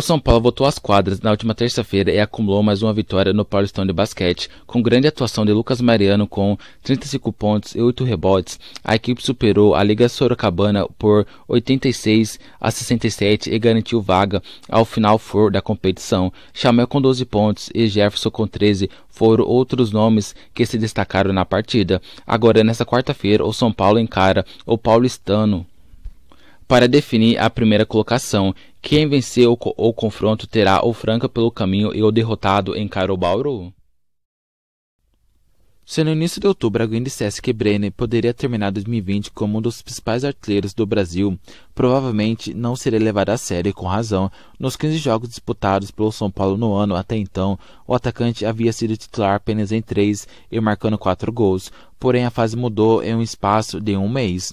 O São Paulo voltou às quadras na última terça-feira e acumulou mais uma vitória no Paulistão de basquete, com grande atuação de Lucas Mariano com 35 pontos e 8 rebotes. A equipe superou a Liga Sorocabana por 86 a 67 e garantiu vaga ao final for da competição. Chamel com 12 pontos e Jefferson com 13 foram outros nomes que se destacaram na partida. Agora, nesta quarta-feira, o São Paulo encara o paulistano para definir a primeira colocação quem venceu o, o confronto terá o franca pelo caminho e o derrotado em Bauru? Se no início de outubro alguém dissesse que Brenner poderia terminar 2020 como um dos principais artilheiros do Brasil, provavelmente não seria levado a sério e com razão. Nos 15 jogos disputados pelo São Paulo no ano até então, o atacante havia sido titular apenas em três e marcando quatro gols, porém a fase mudou em um espaço de um mês.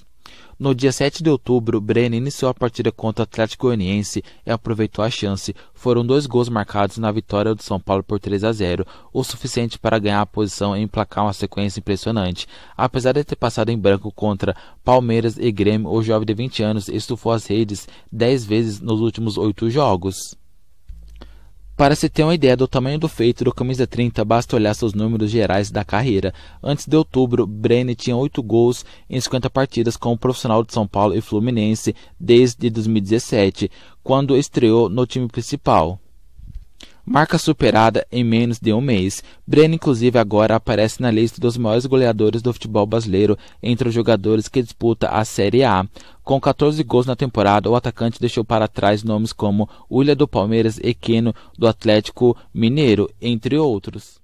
No dia 7 de outubro, Brenner iniciou a partida contra o Atlético Goianiense e aproveitou a chance. Foram dois gols marcados na vitória do São Paulo por 3 a 0, o suficiente para ganhar a posição e emplacar uma sequência impressionante. Apesar de ter passado em branco contra Palmeiras e Grêmio, o jovem de 20 anos estufou as redes 10 vezes nos últimos oito jogos. Para se ter uma ideia do tamanho do feito do camisa 30, basta olhar seus números gerais da carreira. Antes de outubro, Brenner tinha 8 gols em 50 partidas com o profissional de São Paulo e Fluminense desde 2017, quando estreou no time principal marca superada em menos de um mês. Breno, inclusive, agora aparece na lista dos maiores goleadores do futebol brasileiro entre os jogadores que disputa a Série A. Com 14 gols na temporada, o atacante deixou para trás nomes como Ulha do Palmeiras e Queno do Atlético Mineiro, entre outros.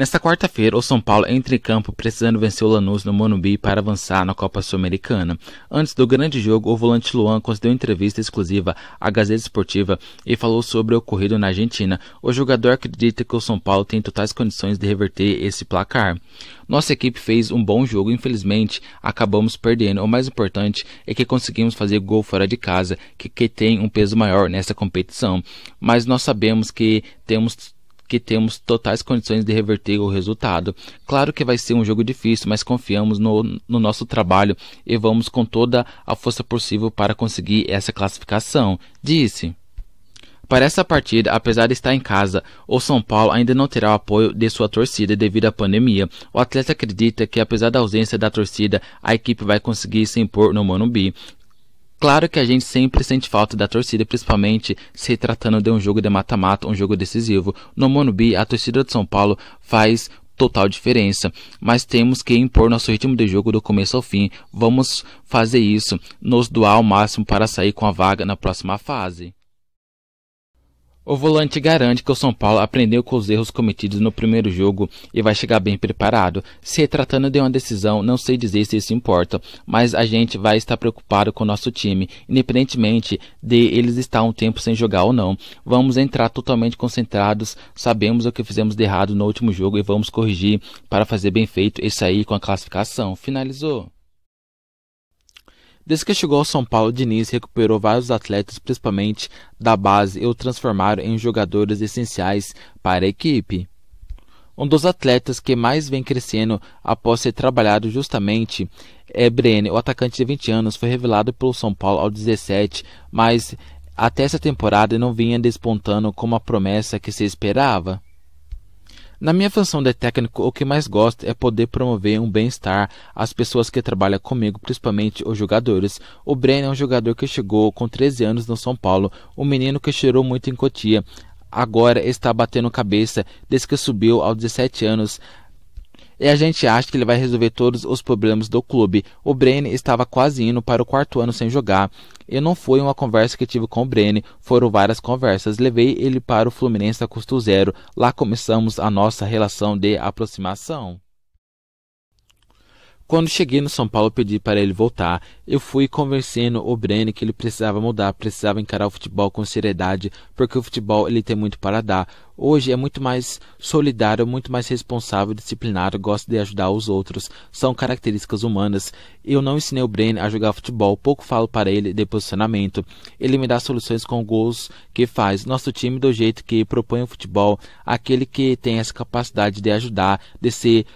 Nesta quarta-feira, o São Paulo entra em campo precisando vencer o Lanús no Morumbi para avançar na Copa Sul-Americana. Antes do grande jogo, o volante Luan concedeu entrevista exclusiva à Gazeta Esportiva e falou sobre o ocorrido na Argentina. O jogador acredita que o São Paulo tem totais condições de reverter esse placar. Nossa equipe fez um bom jogo, infelizmente acabamos perdendo. O mais importante é que conseguimos fazer gol fora de casa, que, que tem um peso maior nessa competição. Mas nós sabemos que temos que temos totais condições de reverter o resultado. Claro que vai ser um jogo difícil, mas confiamos no, no nosso trabalho e vamos com toda a força possível para conseguir essa classificação, disse. Para essa partida, apesar de estar em casa, o São Paulo ainda não terá o apoio de sua torcida devido à pandemia. O atleta acredita que, apesar da ausência da torcida, a equipe vai conseguir se impor no Morumbi. Claro que a gente sempre sente falta da torcida, principalmente se tratando de um jogo de mata-mata, um jogo decisivo. No Monubi, a torcida de São Paulo faz total diferença, mas temos que impor nosso ritmo de jogo do começo ao fim. Vamos fazer isso, nos doar ao máximo para sair com a vaga na próxima fase. O volante garante que o São Paulo aprendeu com os erros cometidos no primeiro jogo e vai chegar bem preparado. Se tratando de uma decisão, não sei dizer se isso importa, mas a gente vai estar preocupado com o nosso time, independentemente de eles estar um tempo sem jogar ou não. Vamos entrar totalmente concentrados, sabemos o que fizemos de errado no último jogo e vamos corrigir para fazer bem feito e sair com a classificação. Finalizou. Desde que chegou ao São Paulo, Diniz recuperou vários atletas, principalmente da base, e o transformaram em jogadores essenciais para a equipe. Um dos atletas que mais vem crescendo após ser trabalhado justamente é Brenner. O atacante de 20 anos foi revelado pelo São Paulo ao 17, mas até essa temporada não vinha despontando como a promessa que se esperava. Na minha função de técnico, o que mais gosto é poder promover um bem-estar às pessoas que trabalham comigo, principalmente os jogadores. O Breno é um jogador que chegou com 13 anos no São Paulo, um menino que cheirou muito em Cotia agora está batendo cabeça desde que subiu aos 17 anos e a gente acha que ele vai resolver todos os problemas do clube. O Brene estava quase indo para o quarto ano sem jogar. E não foi uma conversa que tive com o Brene, foram várias conversas. Levei ele para o Fluminense a custo zero. Lá começamos a nossa relação de aproximação. Quando cheguei no São Paulo, pedi para ele voltar. Eu fui convencendo o Breno que ele precisava mudar, precisava encarar o futebol com seriedade, porque o futebol ele tem muito para dar hoje é muito mais solidário, muito mais responsável, disciplinado, gosta de ajudar os outros. São características humanas. Eu não ensinei o Brenner a jogar futebol, pouco falo para ele de posicionamento. Ele me dá soluções com gols que faz. Nosso time do jeito que propõe o futebol, aquele que tem essa capacidade de ajudar, de ser,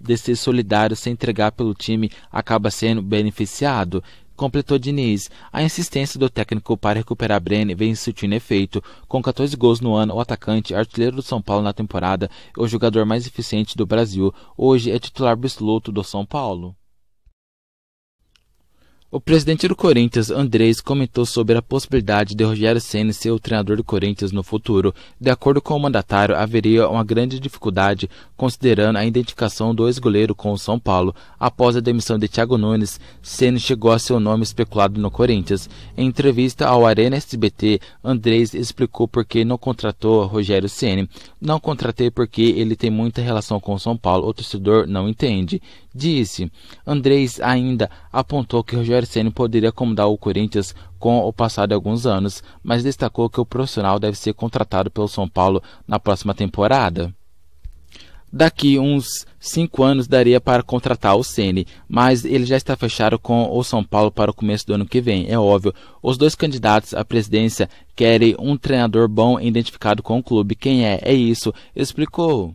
de ser solidário, se entregar pelo time, acaba sendo beneficiado completou Diniz. A insistência do técnico para recuperar Brenner vem surtindo efeito. Com 14 gols no ano, o atacante, artilheiro do São Paulo na temporada, é o jogador mais eficiente do Brasil, hoje é titular absoluto do São Paulo. O presidente do Corinthians, Andrés, comentou sobre a possibilidade de Rogério Ceni ser o treinador do Corinthians no futuro. De acordo com o mandatário, haveria uma grande dificuldade considerando a identificação do ex-goleiro com o São Paulo. Após a demissão de Thiago Nunes, Ceni chegou a ser o nome especulado no Corinthians. Em entrevista ao Arena SBT, Andrés explicou por que não contratou Rogério Ceni. Não contratei porque ele tem muita relação com o São Paulo, o torcedor não entende disse. Andrés ainda apontou que Rogério Ceni poderia acomodar o Corinthians com o passar de alguns anos, mas destacou que o profissional deve ser contratado pelo São Paulo na próxima temporada daqui uns cinco anos daria para contratar o Ceni, mas ele já está fechado com o São Paulo para o começo do ano que vem. É óbvio, os dois candidatos à presidência querem um treinador bom identificado com o clube. Quem é? É isso, explicou.